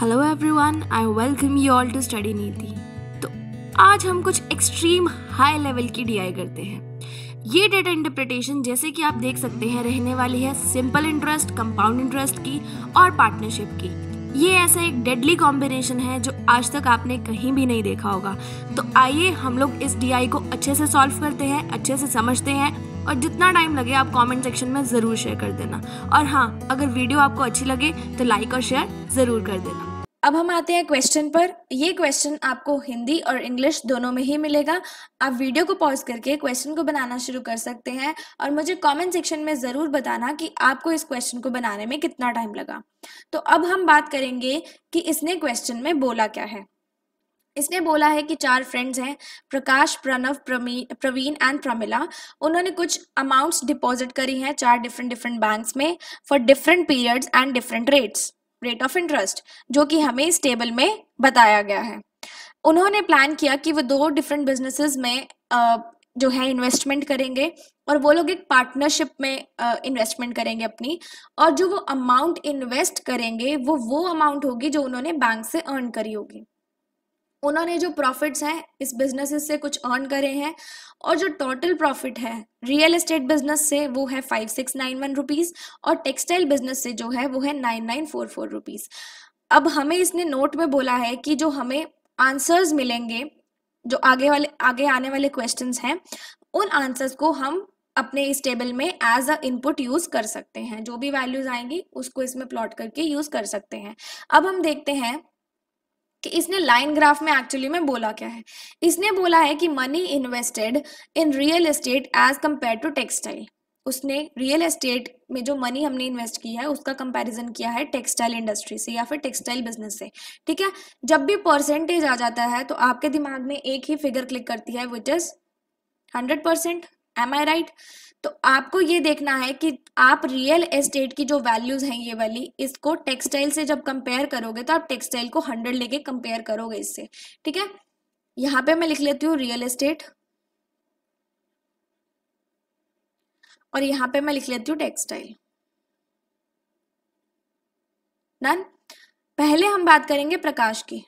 hello everyone I welcome you all to study Niti तो आज हम कुछ एक्सट्रीम हाई लेवल की डीआई करते हैं ये डेटा इंटरप्रिटेशन जैसे कि आप देख सकते हैं रहने वाली है सिंपल इंटरेस्ट कंपाउंड इंटरेस्ट की और पार्टनरशिप की ये ऐसा एक डेडली कॉम्बिनेशन है जो आज तक आपने कहीं भी नहीं देखा होगा तो आइए हम लोग इस डीआई को अच्छे से सॉल्व करते हैं अच्छे से समझते हैं और जितना टाइम लगे आप कमेंट सेक्शन में ज़रूर शेयर कर देना और हाँ अगर वीडियो आपको अच्छी लगे तो लाइक और शेयर ज़रूर कर देना अब हम आते हैं क्वेश्चन पर ये क्वेश्चन आपको हिंदी और इंग्लिश दोनों में ही मिलेगा आप वीडियो को पॉज करके क्वेश्चन को बनाना शुरू कर सकते हैं और मुझे कमेंट सेक्शन में ज़रूर बताना कि आपको इस क्वेश्चन को बनाने में कितना टाइम लगा तो अब हम बात करेंगे कि इसने क्वेश्चन में बोला क्या है इसने बोला है कि चार फ्रेंड्स हैं प्रकाश प्रणव प्रवीण एंड प्रमिला उन्होंने कुछ अमाउंट्स डिपॉजिट करी हैं चार डिफरेंट डिफरेंट बैंक्स में for different periods and different rates rate of interest जो कि हमें इस टेबल में बताया गया है उन्होंने प्लान किया कि वो दो डिफरेंट बिजनेसेस में जो है इन्वेस्टमेंट करेंगे और वो लोग एक पार्टनरशिप में इन्वेस्टमेंट करेंगे अपनी और जो वो अमाउंट इन्वेस्ट करेंगे वो वो अमाउंट होगी जो उन्होंने बैंक से अर्न करी होगी उन्होंने जो प्रॉफिट्स हैं इस बिजनेस से कुछ अर्न करे हैं और जो टोटल प्रॉफिट है रियल एस्टेट बिजनेस से वो है five six nine one rupees और टेक्सटाइल बिजनेस से जो है वो है nine nine four four rupees अब हमें इसने नोट में बोला है कि जो हमें आंसर्स मिलेंगे जो आगे वाले आगे आने वाले क्वेश्चंस हैं उन आंसर्स को हम अपने इस टेबल में एज अ इनपुट यूज कर सकते हैं जो भी वैल्यूज आएंगी उसको इसमें प्लॉट करके यूज कर सकते हैं अब हम देखते हैं कि इसने लाइन ग्राफ में एक्चुअली में बोला क्या है इसने बोला है कि money invested in real estate as compared to textile उसने रियल एस्टेट में जो मनी हमने इन्वेस्ट किया है उसका कंपैरिजन किया है टेक्सटाइल इंडस्ट्री से या फिर टेक्सटाइल बिजनेस से ठीक है जब भी परसेंटेज आ जाता है तो आपके दिमाग में एक ही फिगर क्लिक करती है which is hundred percent am I right तो आपको ये देखना है कि आप रियल एस्टेट की जो वैल्यूज हैं ये वाली इसको टेक्सटाइल से जब कंपेयर करोगे तो आप टेक्सटाइल को हंड्रेड लेके कंपेयर करोगे इससे ठीक है यहाँ पे मैं लिख लेती हूँ रियल एस्टेट और यहाँ पे मैं लिख लेती हूँ टेक्सटाइल डन पहले हम बात करेंगे प्रकाश की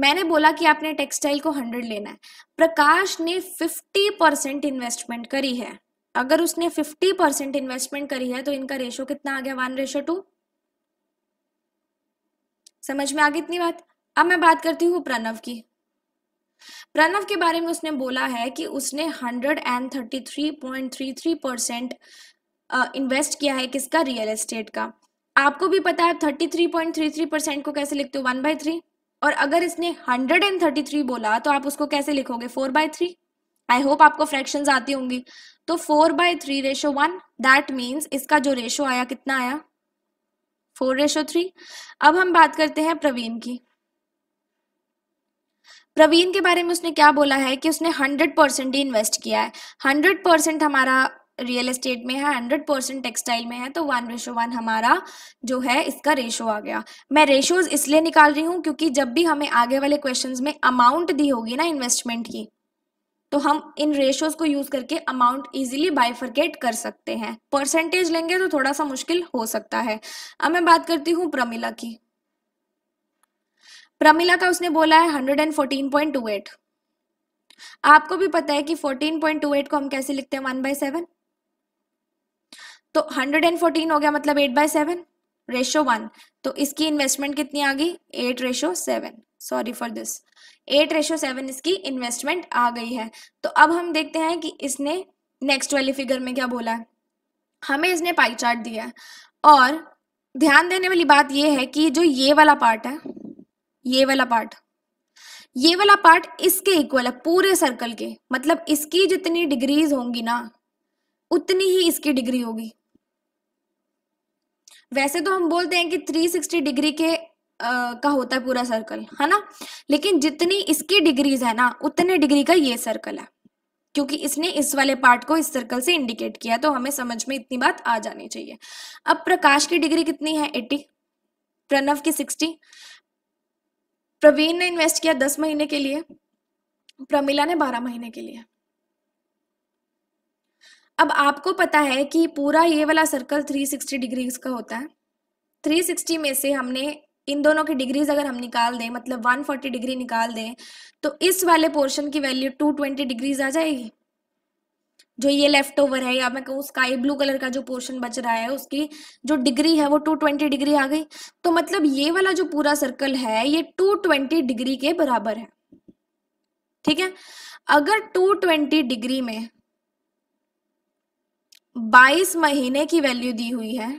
मैंने बोला कि आपने टेक्सटाइल को हंड्रेड लेना है प्रकाश ने फिफ्टी परसेंट इन्वेस्टमेंट करी है अगर उसने फिफ्टी परसेंट इन्वेस्टमेंट करी है तो इनका रेशो कितना आ गया वन रेशो टू समझ में आ गई इतनी बात अब मैं बात करती हूँ प्रणव की प्रणव के बारे में उसने बोला है कि उसने hundred and thirty three point three three percent invest किया है किसका रियल एस्टेट का आपको भी पता है thirty three point three three percent को कैसे लिखते हो वन बाई थ्री और अगर इसने 133 बोला तो आप उसको कैसे लिखोगे four by three I hope आपको फ्रैक्शंस आती होंगी तो four by three ratio one that means इसका जो रेशो आया कितना आया फोर रेशो थ्री अब हम बात करते हैं प्रवीण की प्रवीण के बारे में उसने क्या बोला है कि उसने हंड्रेड परसेंट इन्वेस्ट किया है हंड्रेड परसेंट हमारा रियल एस्टेट में है हंड्रेड परसेंट टेक्सटाइल में है तो वन रेशो वन हमारा जो है इसका रेशो आ गया मैं रेशोज इसलिए निकाल रही हूँ क्योंकि जब भी हमें आगे वाले क्वेश्चंस में अमाउंट दी होगी ना इन्वेस्टमेंट की तो हम इन रेशोज को यूज करके अमाउंट इजिली बाइफर्केट कर सकते हैं परसेंटेज लेंगे तो थोड़ा सा मुश्किल हो सकता है अब मैं बात करती हूँ प्रमिला की प्रमिला का उसने बोला है hundred and fourteen point two eight आपको भी पता है कि फोर्टीन पॉइंट टू एट को हम कैसे लिखते हैं वन बाय सेवन तो 114 हो गया मतलब 8 बाय सेवन रेशो वन तो इसकी इन्वेस्टमेंट कितनी आ गई eight ratio seven sorry for this eight ratio seven इसकी इन्वेस्टमेंट आ गई है तो अब हम देखते हैं कि इसने नेक्स्ट वाली फिगर में क्या बोला है हमें इसने पाई चार्ट दिया है और ध्यान देने वाली बात यह है कि जो ये वाला पार्ट है ये वाला पार्ट ये वाला पार्ट इसके इक्वल है पूरे सर्कल के मतलब इसकी जितनी डिग्रीज होंगी ना उतनी ही इसकी डिग्री होगी वैसे तो हम बोलते हैं कि 360 डिग्री के आ, का होता है पूरा सर्कल है ना लेकिन जितनी इसकी डिग्रीज है ना उतने डिग्री का ये सर्कल है क्योंकि इसने इस वाले पार्ट को इस सर्कल से इंडिकेट किया तो हमें समझ में इतनी बात आ जानी चाहिए अब प्रकाश की डिग्री कितनी है एट्टी प्रणव की सिक्सटी प्रवीण ने इन्वेस्ट किया दस महीने के लिए प्रमिला ने बारह महीने के लिए अब आपको पता है कि पूरा ये वाला सर्कल 360 डिग्रीज का होता है 360 में से हमने इन दोनों की डिग्रीज अगर हम निकाल दें मतलब 140 डिग्री निकाल दें तो इस वाले पोर्शन की वैल्यू 220 डिग्रीज आ जाएगी जो ये लेफ्ट ओवर है या मैं कहूँ स्काई ब्लू कलर का जो पोर्शन बच रहा है उसकी जो डिग्री है वो 220 डिग्री आ गई तो मतलब ये वाला जो पूरा सर्कल है ये 220 डिग्री के बराबर है ठीक है अगर 220 डिग्री में 22 महीने की वैल्यू दी हुई है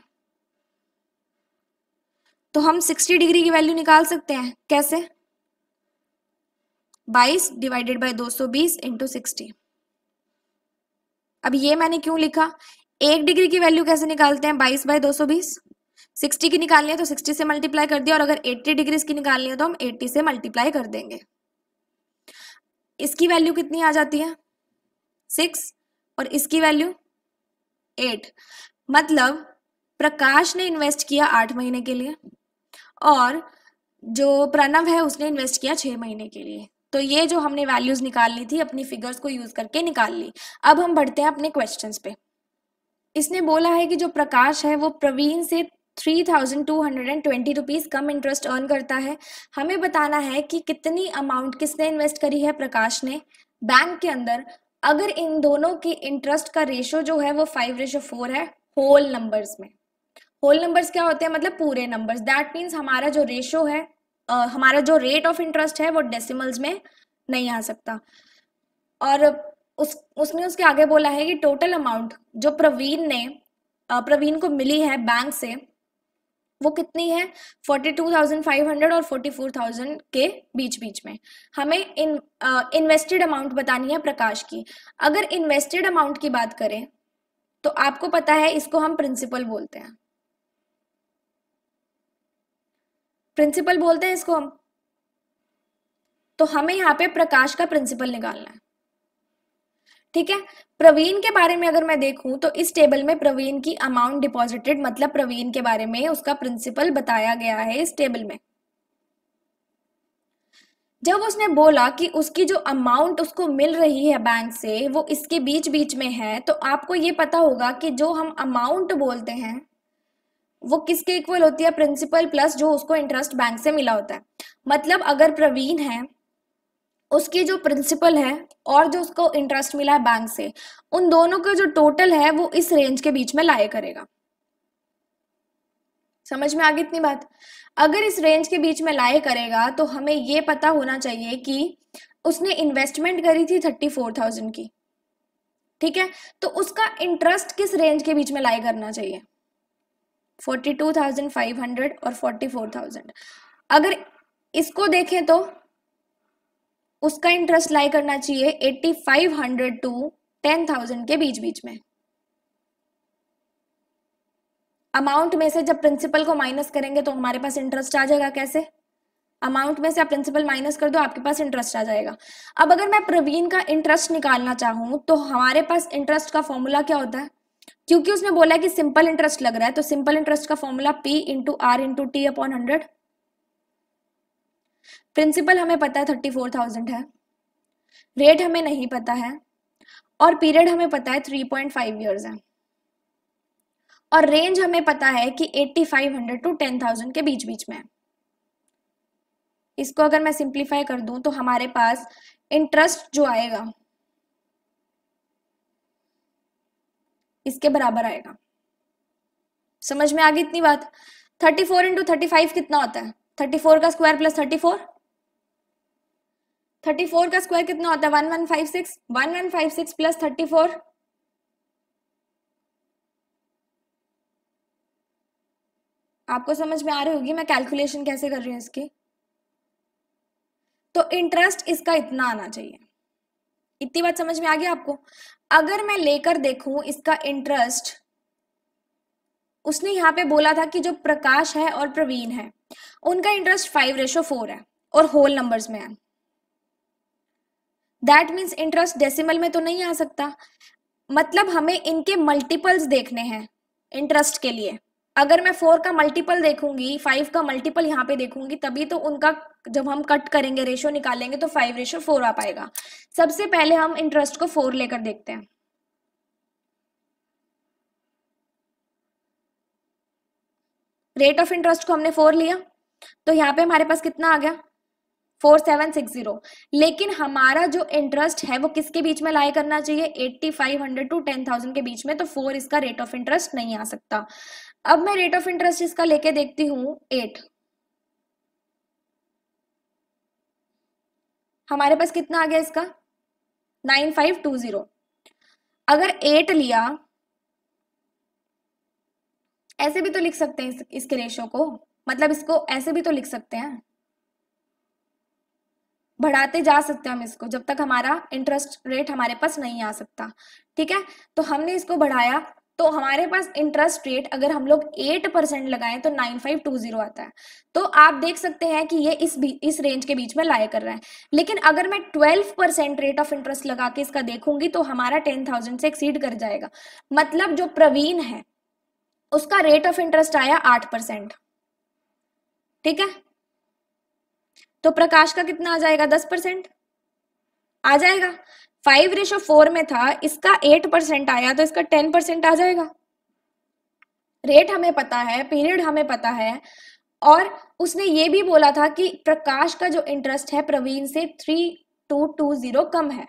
तो हम 60 डिग्री की वैल्यू निकाल सकते हैं कैसे 22 डिवाइडेड बाय 220 सौ बीस इंटू सिक्सटी अब ये मैंने क्यों लिखा एक डिग्री की वैल्यू कैसे निकालते हैं 22 बाय 220 सिक्सटी की निकालनी है तो 60 से मल्टीप्लाई कर दिया और अगर 80 डिग्री की निकालनी है तो हम 80 से मल्टीप्लाई कर देंगे इसकी वैल्यू कितनी आ जाती है सिक्स और इसकी वैल्यू एट मतलब प्रकाश ने इन्वेस्ट किया आठ महीने के लिए और जो प्रणव है उसने इन्वेस्ट किया छह महीने के लिए तो ये जो हमने वैल्यूज ली थी अपनी फिगर्स को यूज करके निकाल ली अब हम बढ़ते हैं अपने क्वेश्चन पे इसने बोला है कि जो प्रकाश है वो प्रवीण से three thousand two hundred and twenty rupees कम इंटरेस्ट अर्न करता है हमें बताना है कि कितनी अमाउंट किसने इन्वेस्ट करी है प्रकाश ने बैंक के अंदर अगर इन दोनों की इंटरेस्ट का रेशो जो है वो फाइव रेशो फोर है होल नंबर्स में होल नंबर्स क्या होते हैं मतलब पूरे नंबर्स दैट मीन्स हमारा जो रेशो है आ, हमारा जो रेट ऑफ इंटरेस्ट है वो डेसिमल्स में नहीं आ सकता और उस उसने उसके आगे बोला है कि टोटल अमाउंट जो प्रवीण ने प्रवीण को मिली है बैंक से वो कितनी है 42,500 और 44,000 के बीच बीच में हमें इन इन्वेस्टेड अमाउंट बतानी है प्रकाश की अगर इन्वेस्टेड अमाउंट की बात करें तो आपको पता है इसको हम प्रिंसिपल बोलते हैं प्रिंसिपल बोलते हैं इसको हम तो हमें यहाँ पे प्रकाश का प्रिंसिपल निकालना है ठीक है प्रवीण के बारे में अगर मैं देखूं तो इस टेबल में प्रवीण की अमाउंट डिपॉजिटेड मतलब प्रवीण के बारे में उसका प्रिंसिपल बताया गया है इस टेबल में जब उसने बोला कि उसकी जो अमाउंट उसको मिल रही है बैंक से वो इसके बीच बीच में है तो आपको ये पता होगा कि जो हम अमाउंट बोलते हैं वो किसके इक्वल होती है प्रिंसिपल प्लस जो उसको इंटरेस्ट बैंक से मिला होता है मतलब अगर प्रवीण है उसके जो प्रिंसिपल है और जो उसको इंटरेस्ट मिला है बैंक से उन दोनों का जो टोटल है वो इस रेंज के बीच में लाया करेगा समझ में आ गई इतनी बात अगर इस रेंज के बीच में लाए करेगा तो हमें ये पता होना चाहिए कि उसने इन्वेस्टमेंट करी थी थर्टी फोर थाउजेंड की ठीक है तो उसका इंटरेस्ट किस रेंज के बीच में लाए करना चाहिए forty two thousand five hundred और फोर्टी फोर थाउजेंड अगर इसको देखें तो उसका इंटरेस्ट लाई करना चाहिए eighty five hundred to ten thousand के बीच बीच में अमाउंट में से जब प्रिंसिपल को माइनस करेंगे तो हमारे पास इंटरेस्ट आ जाएगा कैसे अमाउंट में से आप प्रिंसिपल माइनस कर दो आपके पास इंटरेस्ट आ जाएगा अब अगर मैं प्रवीण का इंटरेस्ट निकालना चाहूं तो हमारे पास इंटरेस्ट का फॉर्मूला क्या होता है क्योंकि उसने बोला कि सिंपल इंटरेस्ट लग रहा है तो सिंपल इंटरेस्ट का formula P into R into T upon hundred principal हमें पता है थर्टी फोर थाउजेंड है रेट हमें नहीं पता है और पीरियड हमें पता है थ्री पॉइंट फाइव ईयर्स है और रेंज हमें पता है कि eighty five hundred to ten thousand के बीच बीच में है इसको अगर मैं सिंप्लीफाई कर दूं तो हमारे पास इंटरेस्ट जो आएगा इसके बराबर आएगा समझ में आ गई इतनी बात thirty four into thirty five कितना होता है थर्टी फोर का square plus thirty four thirty four का स्क्वायर कितना होता है 1156 1156 five six one one plus thirty four आपको समझ में आ रही होगी मैं कैलकुलेशन कैसे कर रही हूँ इसकी तो इंटरेस्ट इसका इतना आना चाहिए इतनी बात समझ में आ गई आपको अगर मैं लेकर देखूं इसका इंटरेस्ट उसने यहां पे बोला था कि जो प्रकाश है और प्रवीण है उनका इंटरेस्ट फाइव रेशो फोर है और होल नंबर्स में है दैट मीन्स इंटरेस्ट डेसिमल में तो नहीं आ सकता मतलब हमें इनके मल्टीपल्स देखने हैं इंटरेस्ट के लिए अगर मैं फोर का मल्टीपल देखूंगी फाइव का मल्टीपल यहाँ पे देखूंगी तभी तो उनका जब हम कट करेंगे रेशो निकालेंगे तो फाइव रेशो फोर आ पाएगा सबसे पहले हम इंटरेस्ट को फोर लेकर देखते हैं रेट ऑफ इंटरेस्ट को हमने फोर लिया तो यहाँ पे हमारे पास कितना आ गया फोर सेवन सिक्स जीरो लेकिन हमारा जो इंटरेस्ट है वो किसके बीच में लाई करना चाहिए eighty five hundred to ten thousand के बीच में तो फोर इसका रेट ऑफ इंटरेस्ट नहीं आ सकता अब मैं रेट ऑफ इंटरेस्ट इसका लेके देखती हूँ एट हमारे पास कितना आ गया इसका नाइन फाइव टू जीरो अगर एट लिया ऐसे भी तो लिख सकते हैं इस, इसके रेशो को मतलब इसको ऐसे भी तो लिख सकते हैं बढ़ाते जा सकते हैं हम इसको जब तक हमारा इंटरेस्ट रेट हमारे पास नहीं आ सकता ठीक है तो हमने इसको बढ़ाया तो हमारे पास इंटरेस्ट रेट अगर हम लोग एट परसेंट लगाए तो नाइन फाइव टू जीरो आता है तो आप देख सकते हैं कि ये इस इस रेंज के बीच में लाया कर रहा है लेकिन अगर मैं twelve percent rate of interest लगा के इसका देखूंगी तो हमारा टेन थाउजेंड से एक्सीड कर जाएगा मतलब जो प्रवीण है उसका रेट ऑफ इंटरेस्ट आया आठ परसेंट ठीक है तो प्रकाश का कितना आ जाएगा दस परसेंट आ जाएगा फाइव रेशो फोर में था इसका एट परसेंट आया तो इसका टेन परसेंट आ जाएगा रेट हमें पता है पीरियड हमें पता है और उसने ये भी बोला था कि प्रकाश का जो इंटरेस्ट है प्रवीण से थ्री टू टू जीरो कम है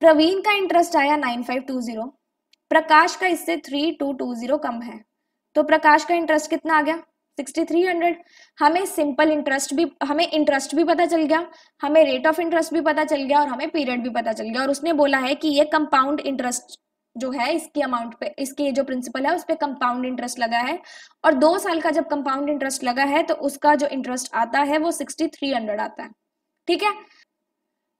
प्रवीण का इंटरेस्ट आया nine five two zero Prakash का इससे थ्री टू टू जीरो कम है तो प्रकाश का इंटरेस्ट कितना आ गया सिक्सटी थ्री हंड्रेड हमें सिंपल इंटरेस्ट भी हमें इंटरेस्ट भी पता चल गया हमें रेट ऑफ इंटरेस्ट भी पता चल गया और हमें पीरियड भी पता चल गया और उसने बोला है कि ये कंपाउंड इंटरेस्ट जो है इसकी अमाउंट पे इसके जो प्रिंसिपल है उस पर कंपाउंड इंटरेस्ट लगा है और दो साल का जब कंपाउंड इंटरेस्ट लगा है तो उसका जो इंटरेस्ट आता है वो सिक्सटी थ्री हंड्रेड आता है ठीक है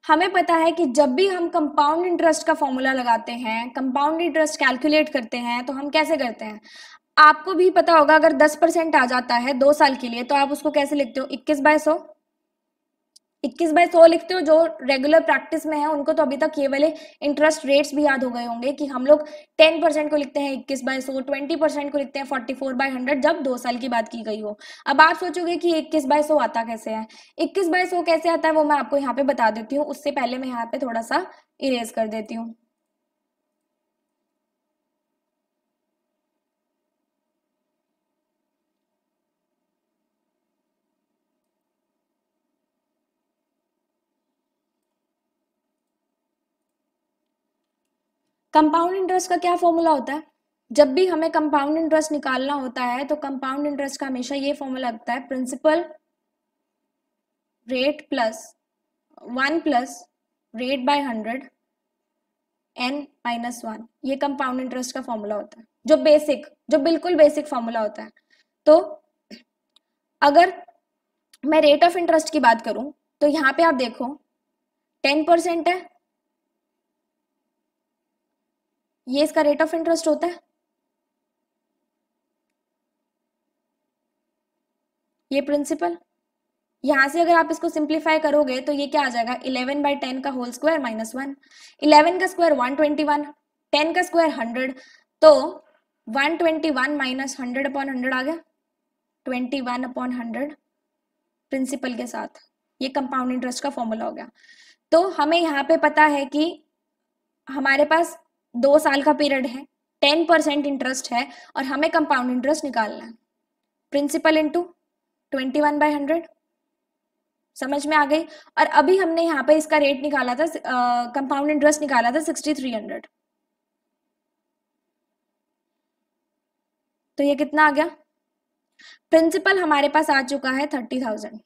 हमें पता है कि जब भी हम कंपाउंड इंटरेस्ट का फॉर्मूला लगाते हैं कंपाउंड इंटरेस्ट कैलकुलेट करते हैं तो हम कैसे करते हैं आपको भी पता होगा अगर दस परसेंट आ जाता है दो साल के लिए तो आप उसको कैसे लिखते हो इक्कीस बाय सौ इक्कीस बाय सौ लिखते हो जो रेगुलर प्रैक्टिस में है उनको तो अभी तक ये वाले इंटरेस्ट रेट्स भी याद हो गए होंगे कि हम लोग टेन परसेंट को लिखते हैं इक्कीस बाय सौ ट्वेंटी परसेंट को लिखते हैं फोर्टी फोर बाय हंड्रेड जब दो साल की बात की गई हो अब आप सोचोगे कि इक्कीस बाय सौ आता कैसे है इक्कीस बाय सौ कैसे आता है वो मैं आपको यहाँ पे बता देती हूँ उससे पहले मैं यहाँ पे थोड़ा सा इरेज कर देती हूँ कंपाउंड इंटरेस्ट का क्या फॉर्मूला होता है जब भी हमें कंपाउंड इंटरेस्ट निकालना होता है तो कंपाउंड इंटरेस्ट का हमेशा ये फॉर्मूला लगता है principal rate plus one plus rate by hundred N minus one ये कंपाउंड इंटरेस्ट का फॉर्मूला होता है जो बेसिक जो बिल्कुल बेसिक फॉर्मूला होता है तो अगर मैं रेट ऑफ इंटरेस्ट की बात करूं तो यहाँ पे आप देखो टेन परसेंट है ये इसका रेट ऑफ इंटरेस्ट होता है ये प्रिंसिपल यहां से अगर आप इसको सिंप्लीफाई करोगे तो ये क्या आ जाएगा इलेवन बाई टेन का whole square minus one eleven का square one twenty one ten का स्क्वायर हंड्रेड तो one twenty one minus hundred upon hundred आ गया twenty one upon hundred principal के साथ ये कंपाउंड इंटरेस्ट का फॉर्मूला हो गया तो हमें यहाँ पे पता है कि हमारे पास दो साल का पीरियड है टेन परसेंट इंटरेस्ट है और हमें कंपाउंड इंटरेस्ट निकालना है principal into twenty one by hundred समझ में आ गई और अभी हमने यहाँ पे इसका रेट निकाला था कंपाउंड इंटरेस्ट निकाला था सिक्सटी थ्री हंड्रेड तो ये कितना आ गया प्रिंसिपल हमारे पास आ चुका है थर्टी थाउजेंड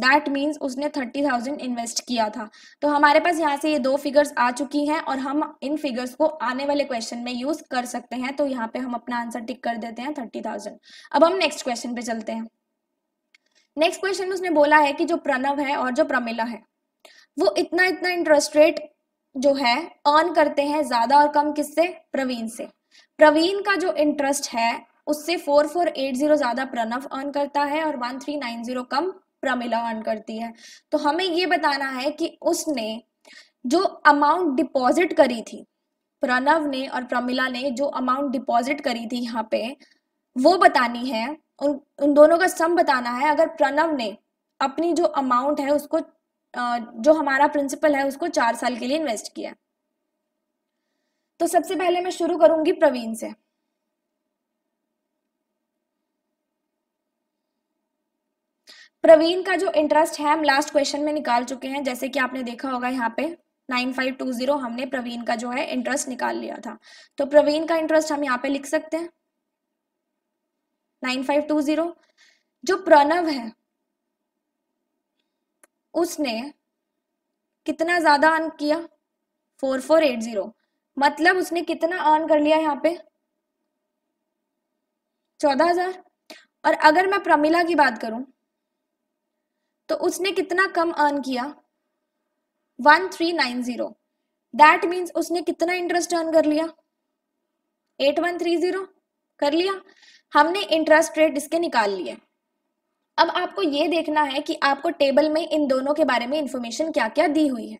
दैट मीन्स उसने थर्टी थाउजेंड इन्वेस्ट किया था तो हमारे पास यहाँ से ये दो फिगर्स आ चुकी हैं और हम इन फिगर्स को आने वाले क्वेश्चन में यूज कर सकते हैं तो यहाँ पे हम अपना आंसर टिक कर देते हैं थर्टी थाउजेंड अब हम नेक्स्ट क्वेश्चन पे चलते हैं नेक्स्ट क्वेश्चन उसने बोला है कि जो प्रणव है और जो प्रमिला है वो इतना इतना इंटरेस्ट रेट जो है अर्न करते हैं ज्यादा और कम किससे प्रवीण से प्रवीण का जो इंटरेस्ट है उससे फोर फोर एट जीरो ज्यादा प्रणव अर्न करता है और वन थ्री नाइन जीरो कम प्रमिला अर्न करती है तो हमें ये बताना है कि उसने जो अमाउंट डिपॉजिट करी थी प्रणव ने और प्रमिला ने जो अमाउंट डिपॉजिट करी थी यहाँ पे वो बतानी है उन उन दोनों का सम बताना है अगर प्रणव ने अपनी जो अमाउंट है उसको जो हमारा प्रिंसिपल है उसको चार साल के लिए इन्वेस्ट किया तो सबसे पहले मैं शुरू करूंगी प्रवीण से प्रवीण का जो इंटरेस्ट है हम लास्ट क्वेश्चन में निकाल चुके हैं जैसे कि आपने देखा होगा यहाँ पे 9520 हमने प्रवीण का जो है इंटरेस्ट निकाल लिया था तो प्रवीण का इंटरेस्ट हम यहाँ पे लिख सकते हैं 9520 जो प्रणव है उसने कितना ज्यादा अर्न किया 4480 मतलब उसने कितना अर्न कर लिया यहाँ पे चौदह हजार और अगर मैं प्रमिला की बात करूं तो उसने कितना कम अर्न किया one three nine zero that means उसने कितना इंटरेस्ट अर्न कर लिया एट वन थ्री जीरो कर लिया हमने इंटरेस्ट रेट इसके निकाल लिए अब आपको ये देखना है कि आपको टेबल में इन दोनों के बारे में इंफॉर्मेशन क्या क्या दी हुई है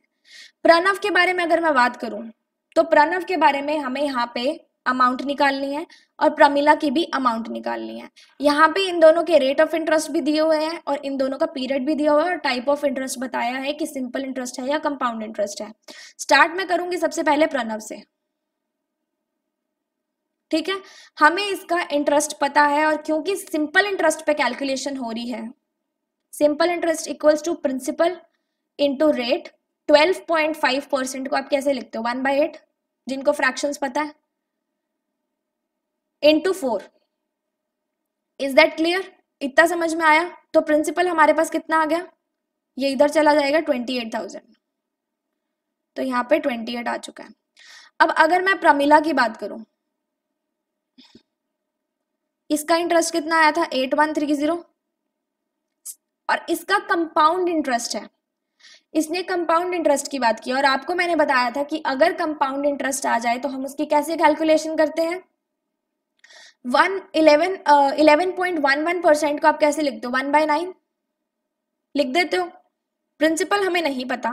प्रणव के बारे में अगर मैं बात करूं तो प्रणव के बारे में हमें यहाँ पे अमाउंट निकालनी है और प्रमिला की भी अमाउंट निकालनी है यहाँ पे इन दोनों के रेट ऑफ इंटरेस्ट भी दिए हुए हैं और इन दोनों का पीरियड भी दिया हुआ है और टाइप ऑफ इंटरेस्ट बताया है कि सिंपल इंटरेस्ट है या कंपाउंड इंटरेस्ट है स्टार्ट में करूंगी सबसे पहले प्रणव से ठीक है हमें इसका इंटरेस्ट पता है और क्योंकि सिंपल इंटरेस्ट पे कैलकुलेशन हो रही है simple interest equals to principal into rate 12.5 percent को आप कैसे लिखते हो वन बाई एट जिनको फ्रैक्शंस पता है into four is that clear इतना समझ में आया तो प्रिंसिपल हमारे पास कितना आ गया ये इधर चला जाएगा ट्वेंटी एट थाउजेंड तो यहाँ पे ट्वेंटी एट आ चुका है अब अगर मैं प्रमिला की बात करूं इसका इंटरेस्ट कितना आया था एट वन थ्री जीरो और इसका कंपाउंड इंटरेस्ट है इसने कंपाउंड इंटरेस्ट की बात की और आपको मैंने बताया था कि अगर कंपाउंड इंटरेस्ट आ जाए तो हम उसकी कैसे कैलकुलेशन करते हैं one eleven eleven point one one percent को आप कैसे लिख दो वन बाय नाइन लिख देते हो प्रिंसिपल हमें नहीं पता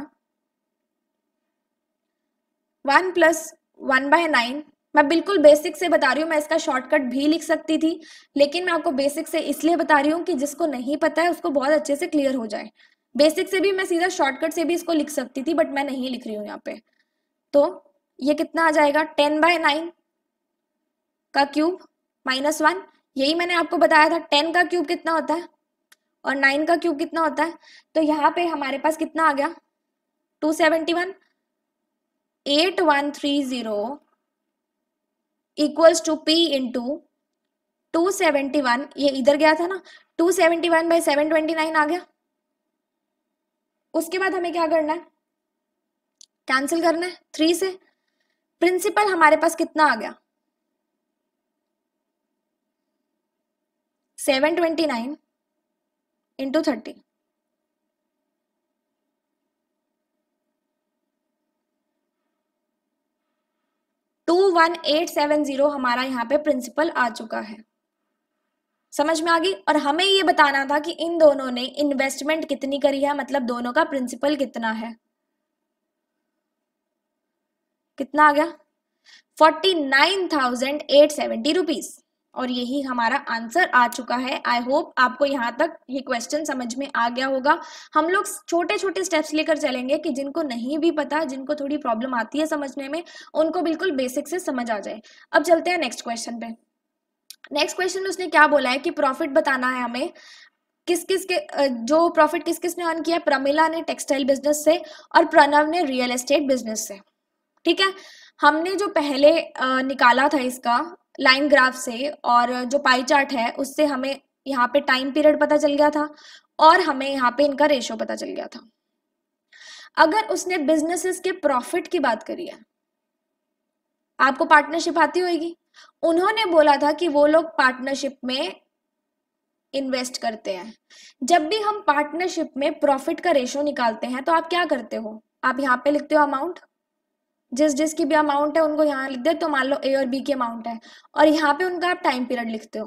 one plus one by nine मैं बिल्कुल बेसिक से बता रही हूँ मैं इसका शॉर्टकट भी लिख सकती थी लेकिन मैं आपको बेसिक से इसलिए बता रही हूँ कि जिसको नहीं पता है उसको बहुत अच्छे से क्लियर हो जाए बेसिक से भी मैं सीधा शॉर्टकट से भी इसको लिख सकती थी बट मैं नहीं लिख रही हूँ यहाँ पे तो ये कितना आ जाएगा टेन बाय नाइन का क्यूब माइनस वन यही मैंने आपको बताया था टेन का क्यूब कितना होता है और नाइन का क्यूब कितना होता है तो यहाँ पे हमारे पास कितना आ गया two seventy one eight one three zero equals to P into two seventy one ये इधर गया था ना two seventy one by seven twenty nine आ गया उसके बाद हमें क्या करना है कैंसिल करना है थ्री से प्रिंसिपल हमारे पास कितना आ गया seven twenty nine into thirty two one eight seven zero हमारा यहाँ पे प्रिंसिपल आ चुका है समझ में आ गई और हमें ये बताना था कि इन दोनों ने इन्वेस्टमेंट कितनी करी है मतलब दोनों का प्रिंसिपल कितना है कितना आ गया forty nine thousand eight seventy rupees और यही हमारा आंसर आ चुका है आई होप आपको यहाँ तक ये क्वेश्चन समझ में आ गया होगा हम लोग छोटे छोटे स्टेप्स लेकर चलेंगे कि जिनको नहीं भी पता जिनको थोड़ी प्रॉब्लम आती है समझने में उनको बिल्कुल बेसिक से समझ आ जाए अब चलते हैं नेक्स्ट क्वेश्चन पे नेक्स्ट क्वेश्चन में उसने क्या बोला है कि प्रॉफिट बताना है हमें किस किस के जो प्रॉफिट किस किस ने अर्न किया प्रमिला ने टेक्सटाइल बिजनेस से और प्रणव ने रियल एस्टेट बिजनेस से ठीक है हमने जो पहले निकाला था इसका लाइन ग्राफ से और जो पाई चार्ट है उससे हमें यहाँ पे टाइम पीरियड पता चल गया था और हमें यहाँ पे इनका रेशियो पता चल गया था अगर उसने बिजनेसेस के प्रॉफिट की बात करी है आपको पार्टनरशिप आती होगी उन्होंने बोला था कि वो लोग पार्टनरशिप में इन्वेस्ट करते हैं जब भी हम पार्टनरशिप में प्रॉफिट का रेशो निकालते हैं तो आप क्या करते हो आप यहाँ पे लिखते हो अमाउंट जिस जिस की भी अमाउंट है उनको यहाँ लिख दे तो मान लो ए और बी की अमाउंट है और यहाँ पे उनका आप टाइम पीरियड लिखते हो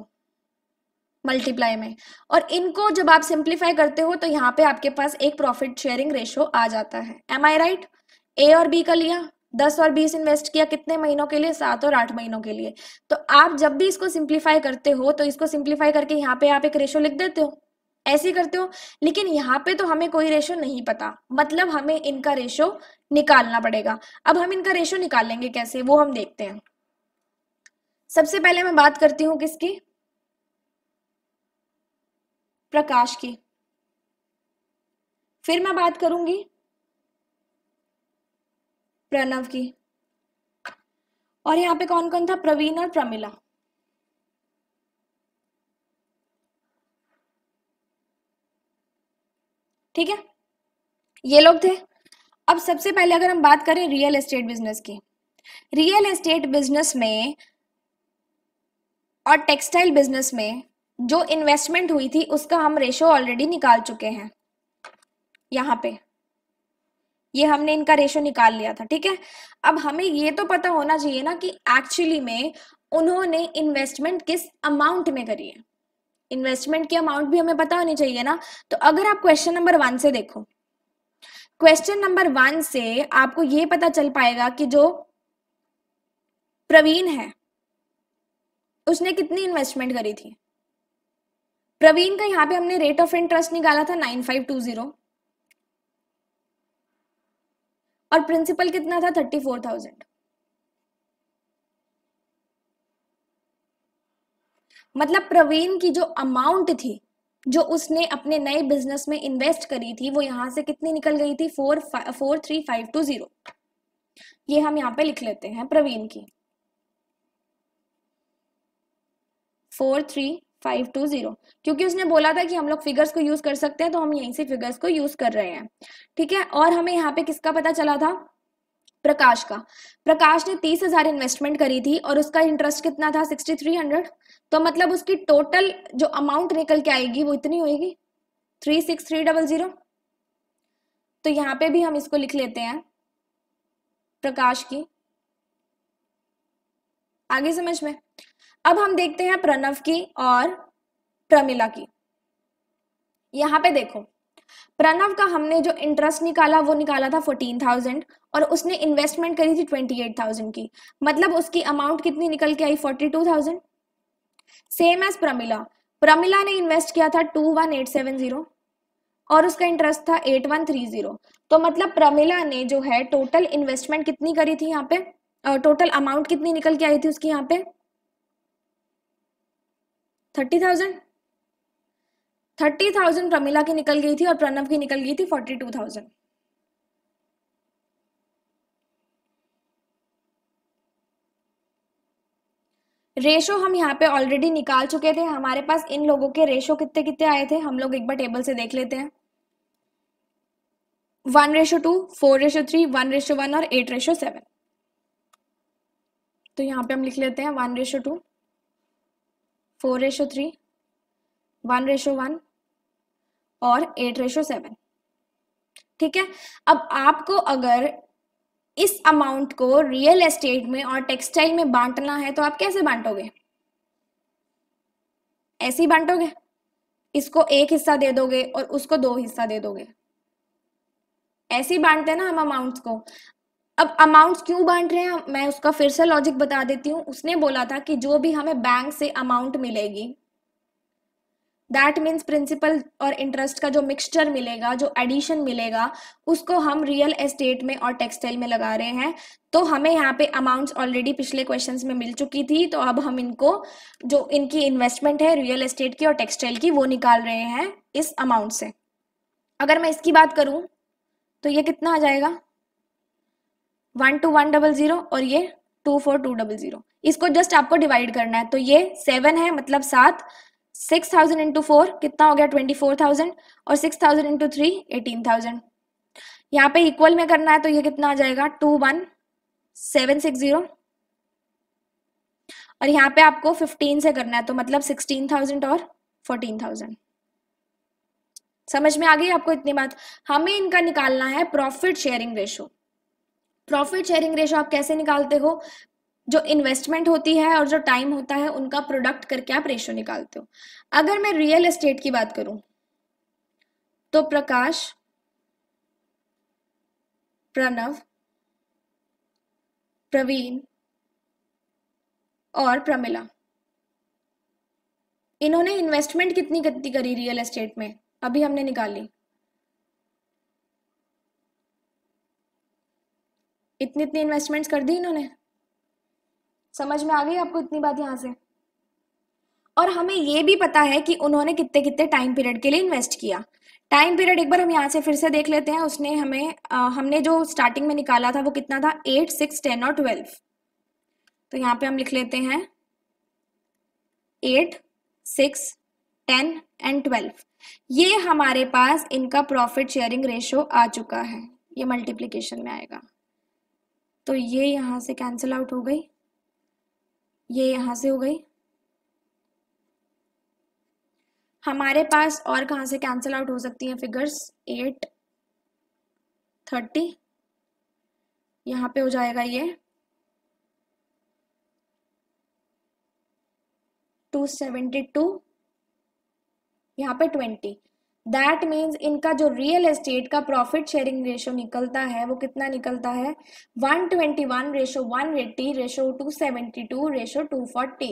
मल्टीप्लाई में और इनको जब आप सिंप्लीफाई करते हो तो यहाँ पे आपके पास एक प्रॉफिट शेयरिंग रेशियो आ जाता है एम आई राइट ए और बी का लिया दस और बीस इन्वेस्ट किया कितने महीनों के लिए सात और आठ महीनों के लिए तो आप जब भी इसको सिंप्लीफाई करते हो तो इसको सिंप्लीफाई करके यहाँ पे आप एक रेशो लिख देते हो ऐसे करते हो लेकिन यहाँ पे तो हमें कोई रेशो नहीं पता मतलब हमें इनका रेशो निकालना पड़ेगा अब हम इनका रेशो निकाल लेंगे कैसे वो हम देखते हैं सबसे पहले मैं बात करती हूं किसकी प्रकाश की फिर मैं बात करूंगी प्रणव की और यहां पे कौन कौन था प्रवीण और प्रमिला ठीक है ये लोग थे अब सबसे पहले अगर हम बात करें रियल एस्टेट बिजनेस की रियल एस्टेट बिजनेस में और टेक्सटाइल बिजनेस में जो इन्वेस्टमेंट हुई थी उसका हम रेशो ऑलरेडी निकाल चुके हैं यहाँ पे ये हमने इनका रेशो निकाल लिया था ठीक है अब हमें ये तो पता होना चाहिए ना कि एक्चुअली में उन्होंने इन्वेस्टमेंट किस अमाउंट में करी है इन्वेस्टमेंट की अमाउंट भी हमें पता होनी चाहिए ना तो अगर आप क्वेश्चन नंबर वन से देखो क्वेश्चन नंबर वन से आपको ये पता चल पाएगा कि जो प्रवीण है उसने कितनी इन्वेस्टमेंट करी थी प्रवीण का यहाँ पे हमने रेट ऑफ इंटरेस्ट निकाला था नाइन फाइव टू जीरो और प्रिंसिपल कितना था थर्टी फोर थाउजेंड मतलब प्रवीण की जो अमाउंट थी जो उसने अपने नए बिजनेस में इन्वेस्ट करी थी वो यहाँ से कितनी निकल गई थी four four three five two zero ये हम यहाँ पे लिख लेते हैं प्रवीण की four three five two zero क्योंकि उसने बोला था कि हम लोग फिगर्स को यूज कर सकते हैं तो हम यहीं से फिगर्स को यूज कर रहे हैं ठीक है और हमें यहाँ पे किसका पता चला था प्रकाश का प्रकाश ने तीस हजार इन्वेस्टमेंट करी थी और उसका इंटरेस्ट कितना था सिक्सटी थ्री हंड्रेड तो मतलब उसकी टोटल जो अमाउंट निकल के आएगी वो इतनी होगी three six three double zero तो यहाँ पे भी हम इसको लिख लेते हैं प्रकाश की आगे समझ में अब हम देखते हैं प्रणव की और प्रमिला की यहाँ पे देखो प्रणव का हमने जो इंटरेस्ट निकाला वो निकाला था फोर्टीन थाउजेंड और उसने इन्वेस्टमेंट करी थी ट्वेंटी एट थाउजेंड की मतलब उसकी अमाउंट कितनी निकल के आई forty two thousand same as Pramila Pramila ने इन्वेस्ट किया था two one eight seven zero और उसका इंटरेस्ट था एट वन थ्री जीरो तो मतलब प्रमिला ने जो है टोटल इन्वेस्टमेंट कितनी करी थी यहाँ पे टोटल अमाउंट कितनी निकल के आई थी उसकी यहाँ पे thirty thousand thirty thousand Pramila की निकल गई थी और प्रणव की निकल गई थी फोर्टी टू थाउजेंड रेशो हम यहाँ पे ऑलरेडी निकाल चुके थे हमारे पास इन लोगों के रेशो कितने कितने आए थे हम लोग एक बार टेबल से देख लेते हैं one ratio two four ratio three one ratio one और एट रेशो सेवन तो यहाँ पे हम लिख लेते हैं one ratio two four ratio three one ratio one और एट रेशो सेवन ठीक है अब आपको अगर इस अमाउंट को रियल एस्टेट में और टेक्सटाइल में बांटना है तो आप कैसे बांटोगे ऐसे ही बांटोगे इसको एक हिस्सा दे दोगे और उसको दो हिस्सा दे दोगे ऐसे ही बांटते हैं ना हम अमाउंट्स को अब अमाउंट्स क्यों बांट रहे हैं मैं उसका फिर से लॉजिक बता देती हूँ उसने बोला था कि जो भी हमें बैंक से अमाउंट मिलेगी दैट मीन्स प्रिंसिपल और इंटरेस्ट का जो मिक्सचर मिलेगा जो एडिशन मिलेगा उसको हम रियल एस्टेट में और टेक्सटाइल में लगा रहे हैं तो हमें यहाँ पे अमाउंट्स ऑलरेडी पिछले क्वेश्चंस में मिल चुकी थी तो अब हम इनको जो इनकी इन्वेस्टमेंट है रियल एस्टेट की और टेक्सटाइल की वो निकाल रहे हैं इस अमाउंट से अगर मैं इसकी बात करूँ तो ये कितना आ जाएगा one two one double zero और ये two four two double zero इसको जस्ट आपको डिवाइड करना है तो ये सेवन है मतलब सात सिक्स थाउजेंड इंटू फोर कितना हो गया ट्वेंटी फोर थाउजेंड और six thousand into three eighteen thousand यहाँ पे इक्वल में करना है तो ये कितना आ जाएगा two one seven six zero और यहाँ पे आपको फिफ्टीन से करना है तो मतलब सिक्सटीन थाउजेंड और फोर्टीन थाउजेंड समझ में आ गई आपको इतनी बात हमें इनका निकालना है profit sharing ratio profit sharing ratio आप कैसे निकालते हो जो इन्वेस्टमेंट होती है और जो टाइम होता है उनका प्रोडक्ट करके आप रेशो निकालते हो अगर मैं रियल एस्टेट की बात करूं तो प्रकाश प्रणव प्रवीण और प्रमिला इन्होंने इन्वेस्टमेंट कितनी गति करी रियल एस्टेट में अभी हमने निकाली इतनी इतनी इन्वेस्टमेंट्स कर दी इन्होंने समझ में आ गई आपको इतनी बात यहाँ से और हमें ये भी पता है कि उन्होंने कितने कितने टाइम पीरियड के लिए इन्वेस्ट किया टाइम पीरियड एक बार हम यहाँ से फिर से देख लेते हैं उसने हमें आ, हमने जो स्टार्टिंग में निकाला था वो कितना था एट सिक्स टेन और ट्वेल्व तो यहाँ पे हम लिख लेते हैं eight six ten and twelve ये हमारे पास इनका प्रॉफिट शेयरिंग रेशो आ चुका है ये मल्टीप्लीकेशन में आएगा तो ये यहाँ से कैंसिल आउट हो गई ये यहां से हो गई हमारे पास और कहां से कैंसिल आउट हो सकती हैं फिगर्स एट थर्टी यहाँ पे हो जाएगा ये टू सेवेंटी टू यहाँ पे ट्वेंटी दैट मीन्स इनका जो रियल एस्टेट का प्रॉफिट शेयरिंग रेशो निकलता है वो कितना निकलता है one ratio eighty ratio two ratio forty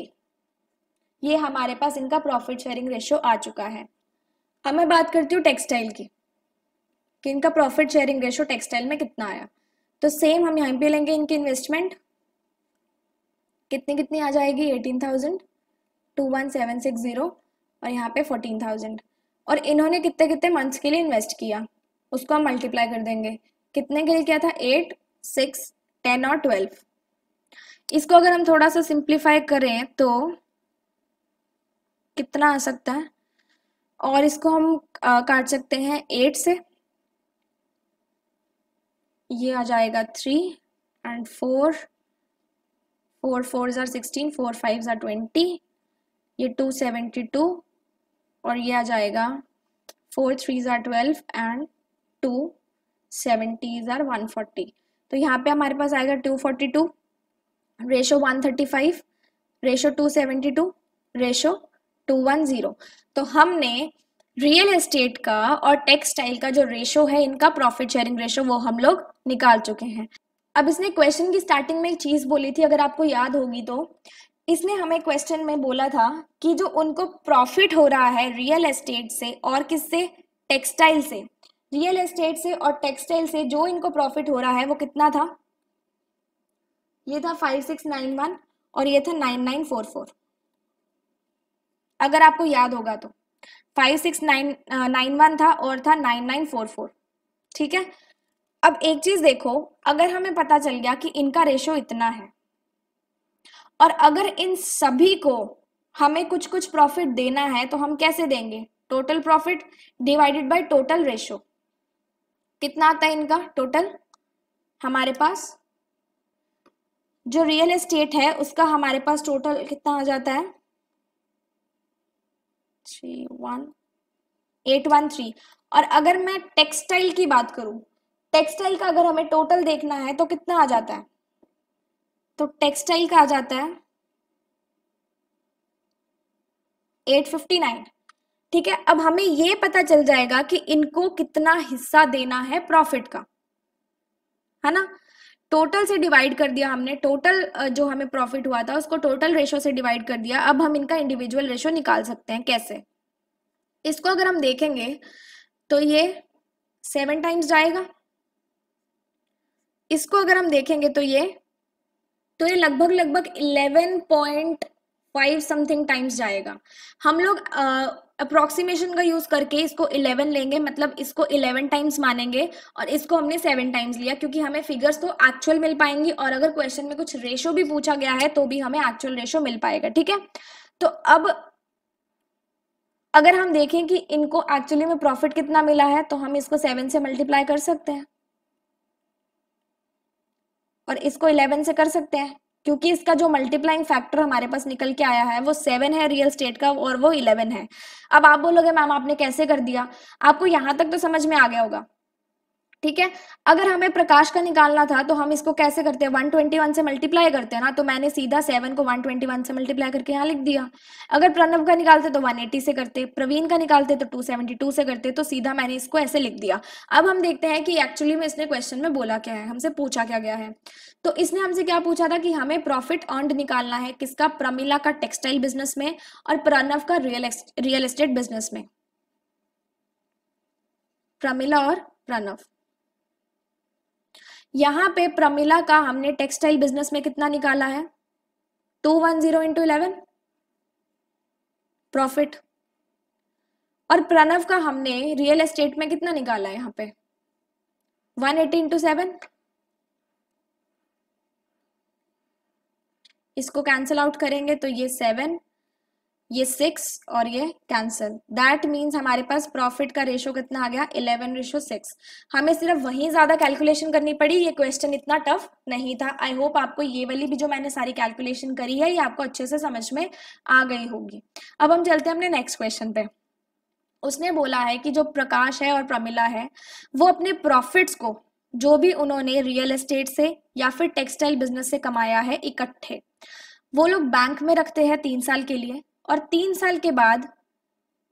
ये हमारे पास इनका प्रॉफिट शेयरिंग रेशो आ चुका है अब मैं बात करती हूँ टेक्सटाइल की कि इनका प्रॉफिट शेयरिंग रेशो टेक्सटाइल में कितना आया तो सेम हम यहाँ पे लेंगे इनकी इन्वेस्टमेंट कितनी कितनी आ जाएगी eighteen thousand two one seven six zero और यहाँ पे फोर्टीन थाउजेंड और इन्होंने कितने कितने मंथ्स के लिए इन्वेस्ट किया उसको हम मल्टीप्लाई कर देंगे कितने के लिए किया था एट सिक्स टेन और ट्वेल्व इसको अगर हम थोड़ा सा सिंप्लीफाई करें तो कितना आ सकता है और इसको हम आ, काट सकते हैं एट से ये आ जाएगा three and four four four ज़ार सिक्सटीन फोर फाइव ज़ार ट्वेंटी ये टू सेवेंटी टू और ये आ जाएगा four threes are twelve and two seventies are one forty तो यहाँ पे हमारे पास आएगा two forty two ratio one thirty five ratio two seventy two ratio two one zero तो हमने रियल एस्टेट का और टेक्सटाइल का जो रेशो है इनका प्रॉफिट शेयरिंग रेशो वो हम लोग निकाल चुके हैं अब इसने क्वेश्चन की स्टार्टिंग में एक चीज़ बोली थी अगर आपको याद होगी तो इसने हमें क्वेश्चन में बोला था कि जो उनको प्रॉफिट हो रहा है रियल एस्टेट से और किससे टेक्सटाइल से रियल एस्टेट से और टेक्सटाइल से जो इनको प्रॉफिट हो रहा है वो कितना था ये था फाइव सिक्स नाइन वन और ये था नाइन नाइन फोर फोर अगर आपको याद होगा तो five six nine nine one था और था नाइन नाइन फोर फोर ठीक है अब एक चीज देखो अगर हमें पता चल गया कि इनका रेशो इतना है और अगर इन सभी को हमें कुछ कुछ प्रॉफिट देना है तो हम कैसे देंगे total profit divided by total ratio कितना आता है इनका टोटल हमारे पास जो रियल एस्टेट है उसका हमारे पास टोटल कितना आ जाता है three one eight one three और अगर मैं टेक्सटाइल की बात करूं टेक्सटाइल का अगर हमें टोटल देखना है तो कितना आ जाता है तो टेक्सटाइल का आ जाता है एट फिफ्टी नाइन ठीक है अब हमें ये पता चल जाएगा कि इनको कितना हिस्सा देना है प्रॉफिट का है ना टोटल से डिवाइड कर दिया हमने टोटल जो हमें प्रॉफिट हुआ था उसको टोटल रेशो से डिवाइड कर दिया अब हम इनका इंडिविजुअल रेशो निकाल सकते हैं कैसे इसको अगर हम देखेंगे तो ये सेवन टाइम्स जाएगा इसको अगर हम देखेंगे तो ये तो ये लगभग लगभग 11.5 समथिंग टाइम्स जाएगा हम लोग अप्रोक्सीमेशन uh, का यूज करके इसको 11 लेंगे मतलब इसको 11 टाइम्स मानेंगे और इसको हमने 7 टाइम्स लिया क्योंकि हमें फिगर्स तो एक्चुअल मिल पाएंगी और अगर क्वेश्चन में कुछ रेशो भी पूछा गया है तो भी हमें एक्चुअल रेशो मिल पाएगा ठीक है तो अब अगर हम देखें कि इनको एक्चुअली में प्रॉफिट कितना मिला है तो हम इसको सेवन से मल्टीप्लाई कर सकते हैं और इसको इलेवन से कर सकते हैं क्योंकि इसका जो मल्टीप्लाइंग फैक्टर हमारे पास निकल के आया है वो सेवन है रियल स्टेट का और वो इलेवन है अब आप बोलोगे मैम आपने कैसे कर दिया आपको यहाँ तक तो समझ में आ गया होगा ठीक है अगर हमें प्रकाश का निकालना था तो हम इसको कैसे करते हैं 121 से मल्टीप्लाई करते हैं ना तो मैंने सीधा सेवन को 121 से मल्टीप्लाई करके यहाँ लिख दिया अगर प्रणव का निकालते तो 180 से करते प्रवीण का निकालते तो 272 से करते तो सीधा मैंने इसको ऐसे लिख दिया अब हम देखते हैं कि एक्चुअली में इसने क्वेश्चन में बोला क्या है हमसे पूछा क्या गया है तो इसने हमसे क्या पूछा था कि हमें प्रॉफिट अर्न निकालना है किसका प्रमिला का टेक्सटाइल बिजनेस में और प्रणव का रियल रियल एस्टेट बिजनेस में प्रमिला और प्रणव यहां पे प्रमिला का हमने टेक्सटाइल बिजनेस में कितना निकाला है two one zero into eleven profit और प्रणव का हमने रियल एस्टेट में कितना निकाला है यहां पे वन एटी इंटू सेवन इसको कैंसिल आउट करेंगे तो ये सेवन ये सिक्स और ये कैंसल दैट मीन्स हमारे पास प्रॉफिट का रेशो कितना आ गया इलेवन रेशो सिक्स हमें सिर्फ वहीं ज़्यादा कैलकुलेशन करनी पड़ी ये क्वेश्चन इतना टफ नहीं था आई होप आपको ये वाली भी जो मैंने सारी कैलकुलेशन करी है ये आपको अच्छे से समझ में आ गई होगी अब हम चलते हैं अपने नेक्स्ट क्वेश्चन पे उसने बोला है कि जो प्रकाश है और प्रमिला है वो अपने प्रॉफिट्स को जो भी उन्होंने रियल एस्टेट से या फिर टेक्सटाइल बिजनेस से कमाया है इकट्ठे वो लोग बैंक में रखते हैं तीन साल के लिए और तीन साल के बाद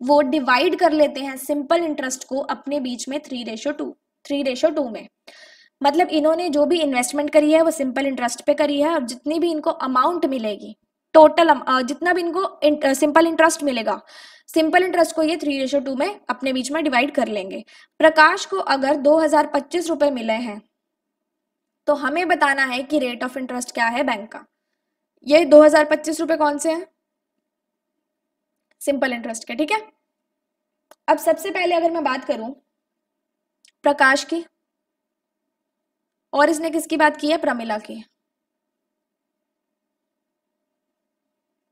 वो डिवाइड कर लेते हैं सिंपल इंटरेस्ट को अपने बीच में three ratio two three ratio two में मतलब इन्होंने जो भी इन्वेस्टमेंट करी है वो सिंपल इंटरेस्ट पे करी है और जितनी भी इनको अमाउंट मिलेगी टोटल जितना भी इनको सिंपल इंटरेस्ट मिलेगा सिंपल इंटरेस्ट को ये थ्री रेशो टू में अपने बीच में डिवाइड कर लेंगे प्रकाश को अगर दो हजार पच्चीस रुपए मिले हैं तो हमें बताना है कि रेट ऑफ इंटरेस्ट क्या है बैंक का ये दो हजार पच्चीस रुपए कौन से हैं सिंपल इंटरेस्ट के ठीक है अब सबसे पहले अगर मैं बात करूं प्रकाश की और इसने किसकी बात की है प्रमिला की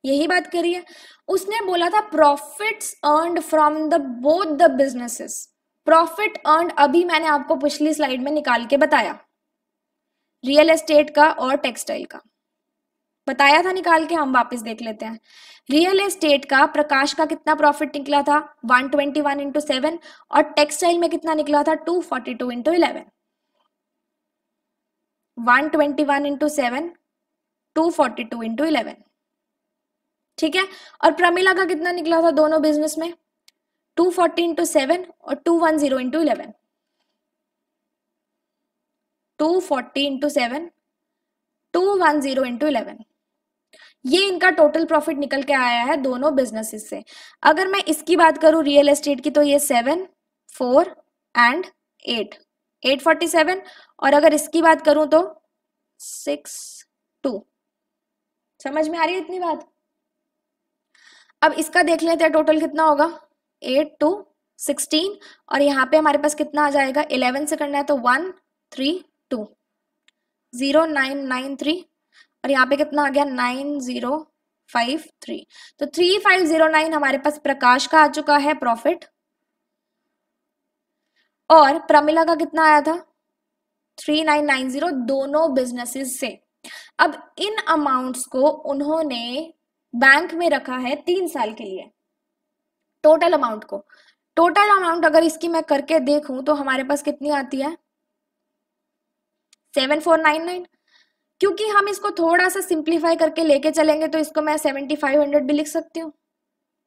यही बात करी है उसने बोला था profits earn from the both the businesses profit earn अभी मैंने आपको पिछली स्लाइड में निकाल के बताया रियल एस्टेट का और टेक्सटाइल का बताया था निकाल के हम वापस देख लेते हैं रियल एस्टेट का प्रकाश का कितना प्रॉफिट निकला था 121 ट्वेंटी वन इंटू सेवन और टेक्सटाइल में कितना निकला था 242 forty two into eleven one twenty one into seven two forty two into eleven ठीक है और प्रमिला का कितना निकला था दोनों बिजनेस में टू फोर्टी इंटू सेवन और two one zero into eleven two forty into seven two one zero into eleven ये इनका टोटल प्रॉफिट निकल के आया है दोनों बिजनेसेस से अगर मैं इसकी बात करूं रियल एस्टेट की तो ये seven four and eight eight forty seven और अगर इसकी बात करूं तो सिक्स टू समझ में आ रही है इतनी बात अब इसका देख लेते हैं टोटल कितना होगा एट टू सिक्सटीन और यहाँ पे हमारे पास कितना आ जाएगा इलेवन से करना है तो one three two zero nine nine three और यहाँ पे कितना आ गया नाइन जीरो फाइव थ्री तो थ्री फाइव जीरो नाइन हमारे पास प्रकाश का आ चुका है प्रॉफिट और प्रमिला का कितना आया था थ्री नाइन नाइन जीरो दोनों बिजनेसेस से अब इन अमाउंट्स को उन्होंने बैंक में रखा है तीन साल के लिए टोटल अमाउंट को टोटल अमाउंट अगर इसकी मैं करके देखूं तो हमारे पास कितनी आती है सेवन फोर नाइन नाइन क्योंकि हम इसको थोड़ा सा सिंप्लीफाई करके लेके चलेंगे तो इसको मैं सेवेंटी फाइव हंड्रेड भी लिख सकती हूँ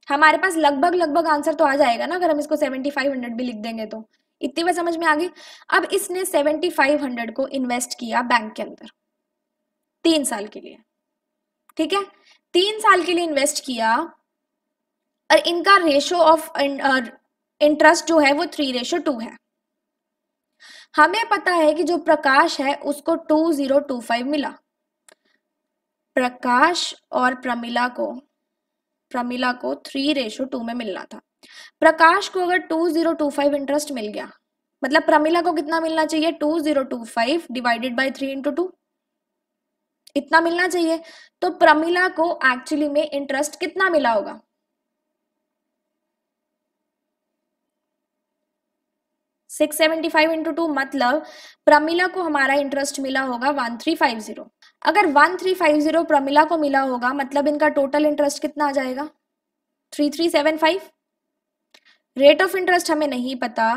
हमारे पास लगभग लगभग आंसर तो आ जाएगा ना अगर हम इसको सेवेंटी फाइव हंड्रेड भी लिख देंगे तो इतनी बार समझ में आ गई अब इसने सेवेंटी फाइव हंड्रेड को इन्वेस्ट किया बैंक के अंदर तीन साल के लिए ठीक है तीन साल के लिए इन्वेस्ट किया और इनका रेशो ऑफ इंटरेस्ट जो है वो थ्री रेशो टू है हमें पता है कि जो प्रकाश है उसको 2025 मिला प्रकाश और प्रमिला को प्रमिला को थ्री रेशो टू में मिलना था प्रकाश को अगर 2025 इंटरेस्ट मिल गया मतलब प्रमिला को कितना मिलना चाहिए 2025 divided by three into two इतना मिलना चाहिए तो प्रमिला को एक्चुअली में इंटरेस्ट कितना मिला होगा six seventy five into two मतलब प्रमिला को हमारा इंटरेस्ट मिला होगा वन थ्री फाइव जीरो अगर one three five zero Pramila को मिला होगा मतलब इनका टोटल इंटरेस्ट कितना आ जाएगा three three seven five rate of interest हमें नहीं पता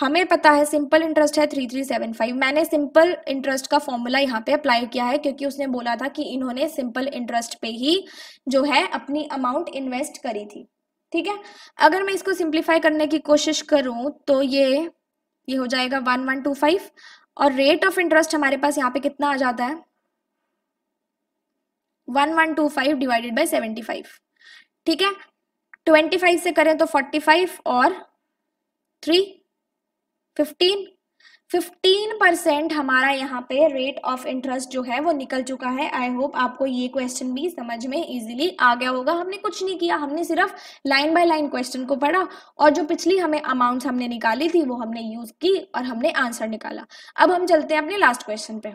हमें पता है सिंपल इंटरेस्ट है थ्री थ्री सेवन फाइव मैंने सिंपल इंटरेस्ट का फॉर्मूला यहाँ पे अप्लाई किया है क्योंकि उसने बोला था कि इन्होंने सिंपल इंटरेस्ट पे ही जो है अपनी अमाउंट इन्वेस्ट करी थी ठीक है अगर मैं इसको सिंप्लीफाई करने की कोशिश करूं तो ये ये हो जाएगा वन वन टू फाइव और रेट ऑफ इंटरेस्ट हमारे पास यहाँ पे कितना आ जाता है one one two five divided by seventy five ठीक है ट्वेंटी फाइव से करें तो फोर्टी फाइव और थ्री फिफ्टीन फिफ्टीन परसेंट हमारा यहाँ पे रेट ऑफ इंटरेस्ट जो है वो निकल चुका है आई होप आपको ये क्वेश्चन भी समझ में इजीली आ गया होगा हमने कुछ नहीं किया हमने सिर्फ लाइन बाय लाइन क्वेश्चन को पढ़ा और जो पिछली हमें अमाउंट हमने निकाली थी वो हमने यूज की और हमने आंसर निकाला अब हम चलते हैं अपने लास्ट क्वेश्चन पे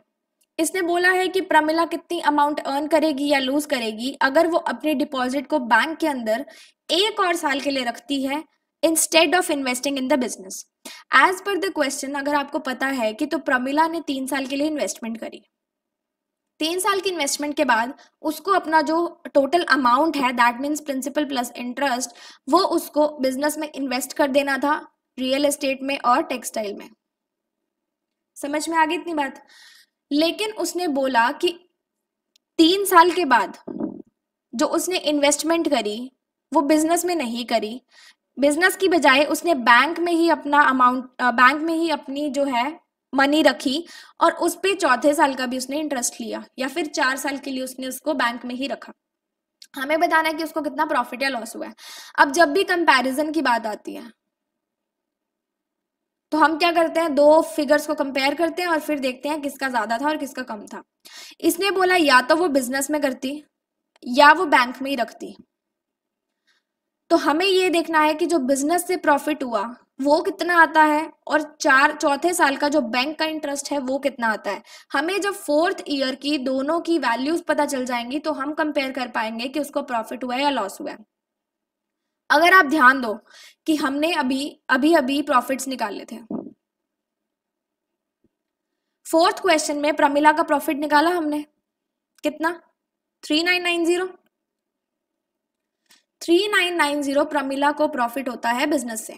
इसने बोला है कि प्रमिला कितनी अमाउंट अर्न करेगी या लूज करेगी अगर वो अपने डिपॉजिट को बैंक के अंदर एक और साल के लिए रखती है instead of investing in the business as per the question अगर आपको पता है कि तो प्रमिला ने तीन साल के लिए इन्वेस्टमेंट करी तीन साल की इन्वेस्टमेंट के बाद उसको अपना जो टोटल अमाउंट है that means principal plus interest वो उसको बिजनेस में इन्वेस्ट कर देना था रियल एस्टेट में और टेक्सटाइल में समझ में आ गई इतनी बात लेकिन उसने बोला कि तीन साल के बाद जो उसने इन्वेस्टमेंट करी वो बिजनेस में नहीं करी बिजनेस की बजाय उसने बैंक में ही अपना अमाउंट बैंक में ही अपनी जो है मनी रखी और उस पर चौथे साल का भी उसने इंटरेस्ट लिया या फिर चार साल के लिए उसने उसको बैंक में ही रखा हमें बताना है कि उसको कितना प्रॉफिट या लॉस हुआ है अब जब भी कंपैरिजन की बात आती है तो हम क्या करते हैं दो फिगर्स को कंपेयर करते हैं और फिर देखते हैं किसका ज्यादा था और किसका कम था इसने बोला या तो वो बिजनेस में करती या वो बैंक में ही रखती तो हमें ये देखना है कि जो बिजनेस से प्रॉफिट हुआ वो कितना आता है और चार चौथे साल का जो बैंक का इंटरेस्ट है वो कितना आता है हमें जब फोर्थ ईयर की दोनों की वैल्यूज पता चल जाएंगी तो हम कंपेयर कर पाएंगे कि उसको प्रॉफिट हुआ है या लॉस हुआ है अगर आप ध्यान दो कि हमने अभी अभी अभी प्रॉफिट्स निकाले थे फोर्थ क्वेश्चन में प्रमिला का प्रॉफिट निकाला हमने कितना three nine nine zero three nine nine zero Pramila को प्रॉफिट होता है बिजनेस से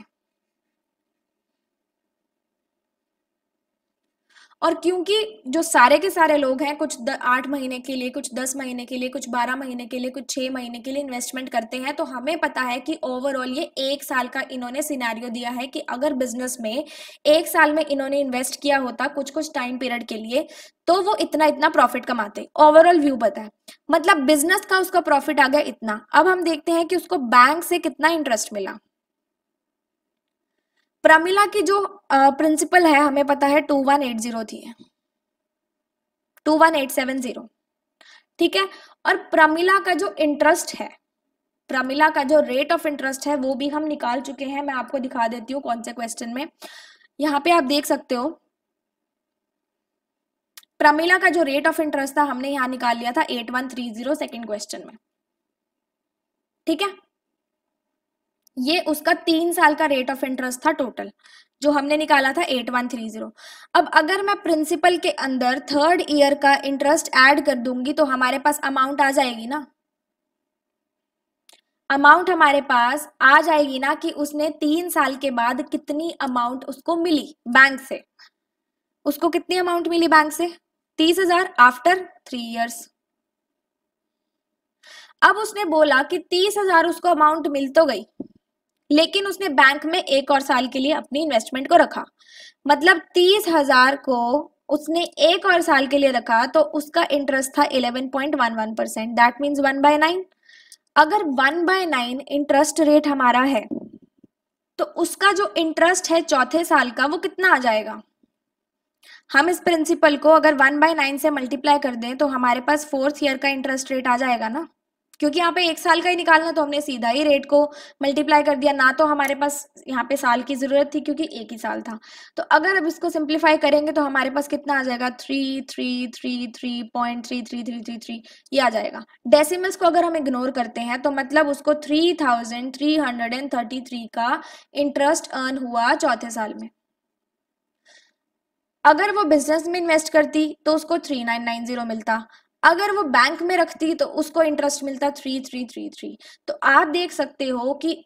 और क्योंकि जो सारे के सारे लोग हैं कुछ आठ महीने के लिए कुछ दस महीने के लिए कुछ बारह महीने के लिए कुछ छह महीने के लिए इन्वेस्टमेंट करते हैं तो हमें पता है कि ओवरऑल ये एक साल का इन्होंने सिनेरियो दिया है कि अगर बिजनेस में एक साल में इन्होंने इन्वेस्ट किया होता कुछ कुछ टाइम पीरियड के लिए तो वो इतना इतना प्रॉफिट कमाते ओवरऑल व्यू पता है मतलब बिजनेस का उसका प्रॉफिट आ गया इतना अब हम देखते हैं कि उसको बैंक से कितना इंटरेस्ट मिला प्रमिला की जो प्रिंसिपल है हमें पता है टू वन एट जीरो थी two one eight seven zero ठीक है और प्रमिला का जो इंटरेस्ट है प्रमिला का जो रेट ऑफ इंटरेस्ट है वो भी हम निकाल चुके हैं मैं आपको दिखा देती हूँ कौन से क्वेश्चन में यहाँ पे आप देख सकते हो प्रमिला का जो रेट ऑफ इंटरेस्ट था हमने यहाँ निकाल लिया था eight one three zero second question में ठीक है ये उसका तीन साल का रेट ऑफ इंटरेस्ट था टोटल जो हमने निकाला था एट वन थ्री जीरो अब अगर मैं प्रिंसिपल के अंदर थर्ड ईयर का इंटरेस्ट ऐड कर दूंगी तो हमारे पास अमाउंट आ जाएगी ना अमाउंट हमारे पास आ जाएगी ना कि उसने तीन साल के बाद कितनी अमाउंट उसको मिली बैंक से उसको कितनी अमाउंट मिली बैंक से तीस हजार आफ्टर थ्री इयर्स अब उसने बोला कि तीस हजार उसको अमाउंट मिल तो गई लेकिन उसने बैंक में एक और साल के लिए अपनी इन्वेस्टमेंट को रखा मतलब तीस हजार को उसने एक और साल के लिए रखा तो उसका इंटरेस्ट था eleven point one one percent that means one by nine अगर one by nine interest rate हमारा है तो उसका जो इंटरेस्ट है चौथे साल का वो कितना आ जाएगा हम इस प्रिंसिपल को अगर वन बाय नाइन से मल्टीप्लाई कर दें तो हमारे पास फोर्थ ईयर का इंटरेस्ट रेट आ जाएगा ना क्योंकि यहाँ पे एक साल का ही निकालना तो हमने सीधा ही रेट को मल्टीप्लाई कर दिया ना तो हमारे पास यहाँ पे साल की ज़रूरत थी क्योंकि एक ही साल था तो अगर अब इसको सिंप्लीफाई करेंगे तो हमारे पास कितना आ जाएगा three three three three point three three three three three ये आ जाएगा डेसिमल्स को अगर हम इग्नोर करते हैं तो मतलब उसको three thousand three hundred and thirty three का इंटरेस्ट अर्न हुआ चौथे साल में अगर वो बिजनेस में इन्वेस्ट करती तो उसको थ्री नाइन नाइन जीरो मिलता अगर वो बैंक में रखती तो उसको इंटरेस्ट मिलता थ्री थ्री थ्री थ्री तो आप देख सकते हो कि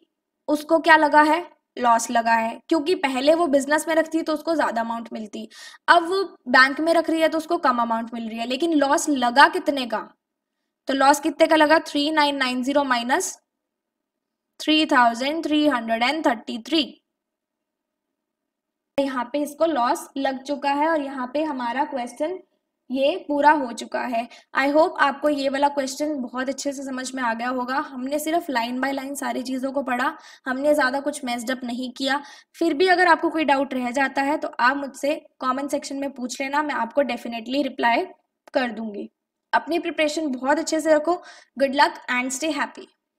उसको क्या लगा है लॉस लगा है क्योंकि पहले वो बिजनेस में रखती तो उसको ज्यादा अमाउंट मिलती अब वो बैंक में रख रही है तो उसको कम अमाउंट मिल रही है लेकिन लॉस लगा कितने का तो लॉस कितने का लगा three nine nine zero minus three thousand three hundred and thirty three यहाँ पे इसको लॉस लग चुका है और यहाँ पे हमारा क्वेश्चन ये पूरा हो चुका है आई होप आपको ये वाला क्वेश्चन बहुत अच्छे से समझ में आ गया होगा हमने सिर्फ लाइन बाय लाइन सारी चीज़ों को पढ़ा हमने ज़्यादा कुछ मेस्डअप नहीं किया फिर भी अगर आपको कोई डाउट रह जाता है तो आप मुझसे कॉमेंट सेक्शन में पूछ लेना मैं आपको डेफिनेटली रिप्लाई कर दूंगी अपनी प्रिपरेशन बहुत अच्छे से रखो good luck and stay happy